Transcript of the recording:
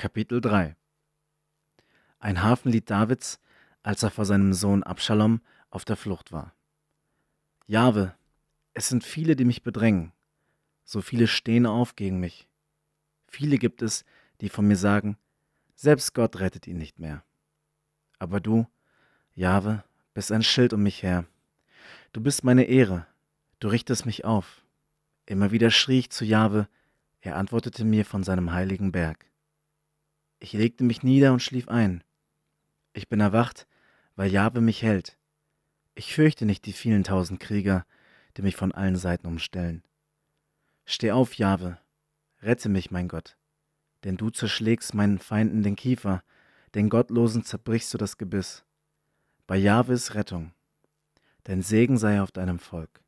Kapitel 3 Ein Hafenlied Davids, als er vor seinem Sohn Abschalom auf der Flucht war. Jahwe, es sind viele, die mich bedrängen. So viele stehen auf gegen mich. Viele gibt es, die von mir sagen, selbst Gott rettet ihn nicht mehr. Aber du, Jahwe, bist ein Schild um mich her. Du bist meine Ehre. Du richtest mich auf. Immer wieder schrie ich zu Jahwe. Er antwortete mir von seinem heiligen Berg. Ich legte mich nieder und schlief ein. Ich bin erwacht, weil Jahwe mich hält. Ich fürchte nicht die vielen tausend Krieger, die mich von allen Seiten umstellen. Steh auf, Jahwe, rette mich, mein Gott, denn du zerschlägst meinen Feinden den Kiefer, den Gottlosen zerbrichst du das Gebiss. Bei Jahwe ist Rettung. Dein Segen sei auf deinem Volk.